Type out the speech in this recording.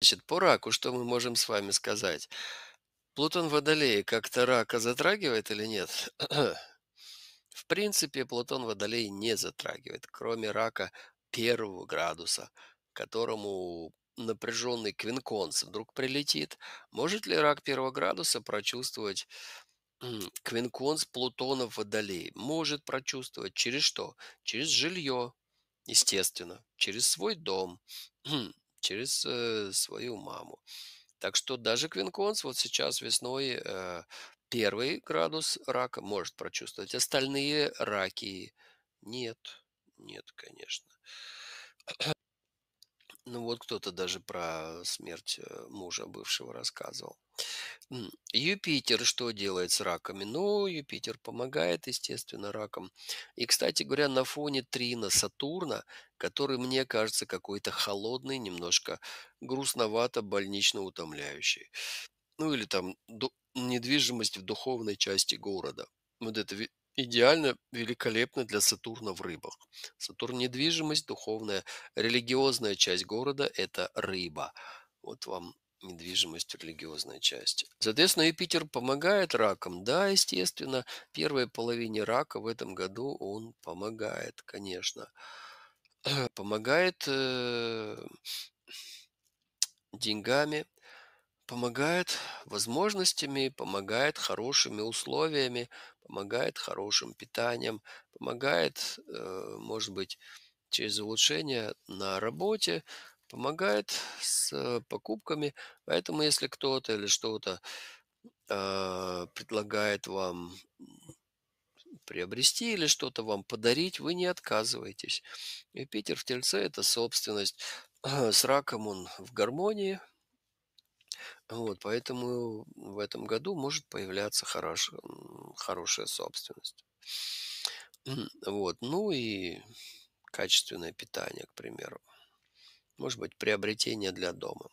Значит, по раку что мы можем с вами сказать? Плутон Водолея как-то рака затрагивает или нет? В принципе, Плутон в не затрагивает, кроме рака первого градуса, которому напряженный квинконс вдруг прилетит. Может ли рак первого градуса прочувствовать квинконс Плутона в Может прочувствовать. Через что? Через жилье, естественно, через свой дом, через э, свою маму. Так что даже квинконс вот сейчас весной э, первый градус рака может прочувствовать. Остальные раки нет. Нет, конечно. Ну вот кто-то даже про смерть э, мужа бывшего рассказывал. Юпитер что делает с раками? Ну, Юпитер помогает, естественно, ракам. И, кстати говоря, на фоне Трина Сатурна, который мне кажется какой-то холодный, немножко грустновато, больнично утомляющий. Ну или там недвижимость в духовной части города. Вот это идеально великолепны для Сатурна в рыбах. Сатурн – недвижимость, духовная, религиозная часть города – это рыба. Вот вам недвижимость, религиозная часть. Соответственно, Юпитер помогает ракам. Да, естественно, первой половине рака в этом году он помогает, конечно. Помогает э, деньгами, помогает возможностями, помогает хорошими условиями, помогает хорошим питанием, помогает, э, может быть, через улучшение на работе, помогает с покупками. Поэтому, если кто-то или что-то э, предлагает вам приобрести или что-то вам подарить, вы не отказываетесь. Юпитер в Тельце – это собственность. С раком он в гармонии – вот, поэтому в этом году может появляться хорош, хорошая собственность. Вот, ну и качественное питание, к примеру. Может быть, приобретение для дома.